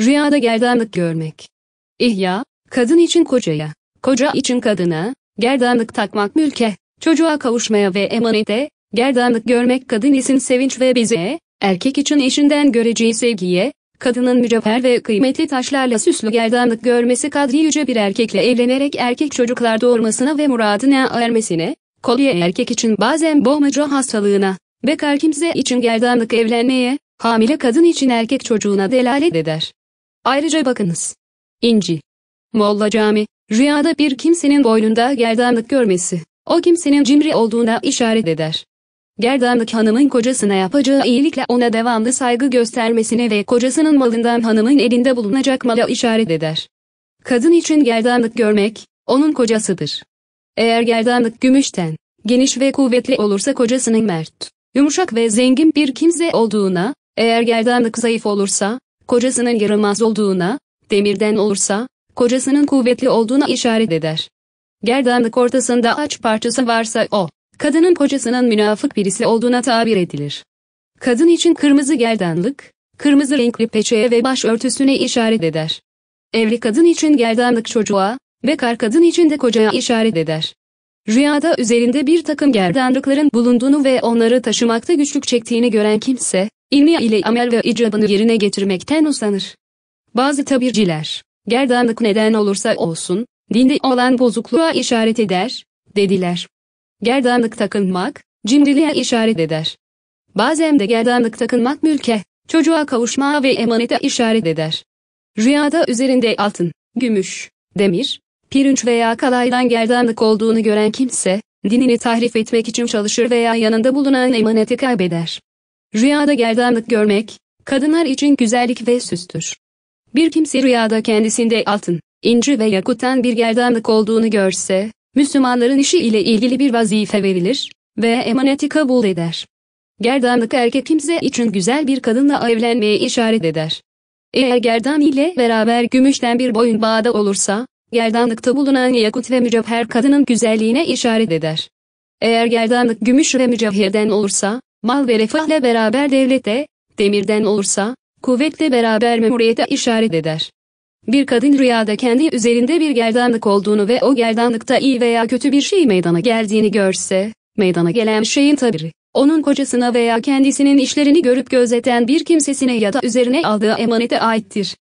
Rüyada gerdanlık görmek. İhya, kadın için kocaya, koca için kadına, gerdanlık takmak mülke, çocuğa kavuşmaya ve emanete, gerdanlık görmek kadın için sevinç ve bize, erkek için eşinden göreceği sevgiye, kadının mücevher ve kıymetli taşlarla süslü gerdanlık görmesi kadri yüce bir erkekle evlenerek erkek çocuklar doğurmasına ve muradına ermesine, kolye erkek için bazen boğmaca hastalığına, bekar kimse için gerdanlık evlenmeye, hamile kadın için erkek çocuğuna delalet eder. Ayrıca bakınız. İnci. Molla Cami, rüyada bir kimsenin boynunda gerdanlık görmesi, o kimsenin cimri olduğuna işaret eder. Gerdanlık hanımın kocasına yapacağı iyilikle ona devamlı saygı göstermesine ve kocasının malından hanımın elinde bulunacak mala işaret eder. Kadın için gerdanlık görmek, onun kocasıdır. Eğer gerdanlık gümüşten, geniş ve kuvvetli olursa kocasının mert, yumuşak ve zengin bir kimse olduğuna, eğer gerdanlık zayıf olursa, kocasının yaramaz olduğuna, demirden olursa, kocasının kuvvetli olduğuna işaret eder. Gerdanlık ortasında aç parçası varsa o, kadının kocasının münafık birisi olduğuna tabir edilir. Kadın için kırmızı gerdanlık, kırmızı renkli peçeye ve baş örtüsüne işaret eder. Evli kadın için gerdanlık çocuğa ve kar kadın için de kocaya işaret eder. Rüyada üzerinde bir takım gerdanlıkların bulunduğunu ve onları taşımakta güçlük çektiğini gören kimse, İlmi ile amel ve icabını yerine getirmekten usanır. Bazı tabirciler, gerdanlık neden olursa olsun, dinde olan bozukluğa işaret eder, dediler. Gerdanlık takılmak, cimriliğe işaret eder. Bazen de gerdanlık takılmak mülke, çocuğa kavuşma ve emanete işaret eder. Rüyada üzerinde altın, gümüş, demir, pirinç veya kalaydan gerdanlık olduğunu gören kimse, dinini tahrif etmek için çalışır veya yanında bulunan emaneti kaybeder. Rüyada gerdanlık görmek, kadınlar için güzellik ve süstür. Bir kimse rüyada kendisinde altın, inci ve yakuttan bir gerdanlık olduğunu görse, Müslümanların işi ile ilgili bir vazife verilir ve emaneti kabul eder. Gerdanlık erkek kimse için güzel bir kadınla evlenmeye işaret eder. Eğer gerdan ile beraber gümüşten bir boyun bağda olursa, gerdanlıkta bulunan yakut ve mücevher kadının güzelliğine işaret eder. Eğer gerdanlık gümüş ve mücevherden olursa, mal ve refahla beraber devlete, demirden olursa, kuvvetle beraber memuriyete işaret eder. Bir kadın rüyada kendi üzerinde bir gerdanlık olduğunu ve o gerdanlıkta iyi veya kötü bir şey meydana geldiğini görse, meydana gelen şeyin tabiri, onun kocasına veya kendisinin işlerini görüp gözeten bir kimsesine ya da üzerine aldığı emanete aittir.